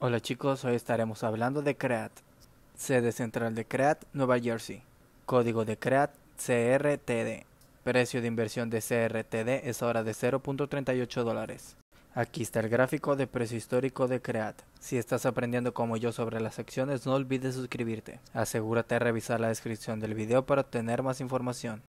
Hola chicos, hoy estaremos hablando de CREAT, sede central de CREAT, Nueva Jersey, código de CREAT CRTD, precio de inversión de CRTD es ahora de 0.38 dólares. Aquí está el gráfico de precio histórico de CREAT. Si estás aprendiendo como yo sobre las acciones, no olvides suscribirte. Asegúrate de revisar la descripción del video para obtener más información.